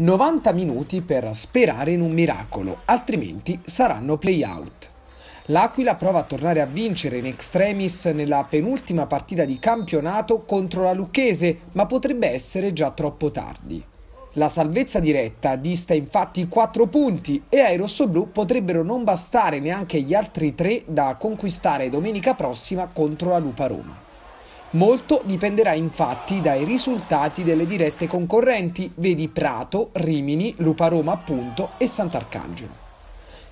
90 minuti per sperare in un miracolo, altrimenti saranno play-out. L'Aquila prova a tornare a vincere in extremis nella penultima partita di campionato contro la Lucchese, ma potrebbe essere già troppo tardi. La salvezza diretta dista infatti 4 punti e ai rossoblù potrebbero non bastare neanche gli altri 3 da conquistare domenica prossima contro la Lupa Roma. Molto dipenderà infatti dai risultati delle dirette concorrenti, vedi Prato, Rimini, Lupa Roma appunto e Sant'Arcangelo.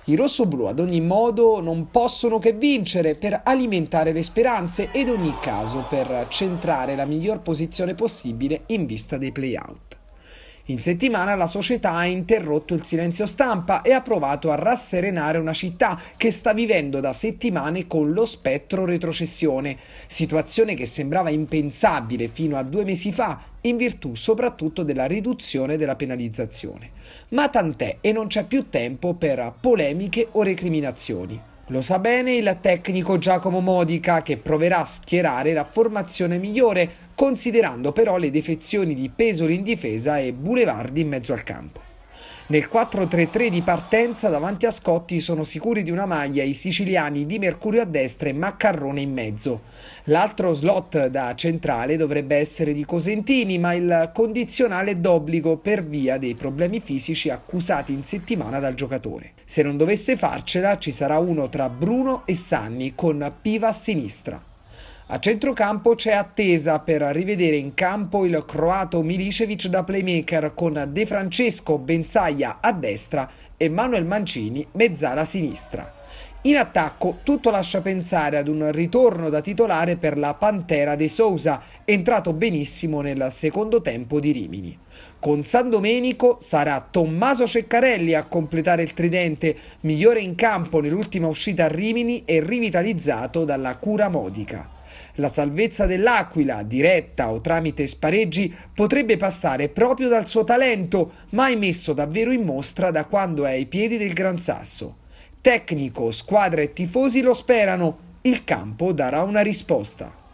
I rossoblù ad ogni modo non possono che vincere per alimentare le speranze ed ogni caso per centrare la miglior posizione possibile in vista dei playout. In settimana la società ha interrotto il silenzio stampa e ha provato a rasserenare una città che sta vivendo da settimane con lo spettro retrocessione, situazione che sembrava impensabile fino a due mesi fa in virtù soprattutto della riduzione della penalizzazione. Ma tant'è e non c'è più tempo per polemiche o recriminazioni. Lo sa bene il tecnico Giacomo Modica che proverà a schierare la formazione migliore considerando però le defezioni di Pesoli in difesa e Bulevardi in mezzo al campo. Nel 4-3-3 di partenza davanti a Scotti sono sicuri di una maglia i siciliani di Mercurio a destra e Maccarrone in mezzo. L'altro slot da centrale dovrebbe essere di Cosentini, ma il condizionale è d'obbligo per via dei problemi fisici accusati in settimana dal giocatore. Se non dovesse farcela ci sarà uno tra Bruno e Sanni con Piva a sinistra. A centrocampo c'è attesa per rivedere in campo il croato Milicevic da playmaker con De Francesco Benzaia a destra e Manuel Mancini mezzala a sinistra. In attacco tutto lascia pensare ad un ritorno da titolare per la Pantera De Sousa, entrato benissimo nel secondo tempo di Rimini. Con San Domenico sarà Tommaso Ceccarelli a completare il tridente, migliore in campo nell'ultima uscita a Rimini e rivitalizzato dalla cura modica. La salvezza dell'Aquila, diretta o tramite spareggi, potrebbe passare proprio dal suo talento, mai messo davvero in mostra da quando è ai piedi del Gran Sasso. Tecnico, squadra e tifosi lo sperano, il campo darà una risposta.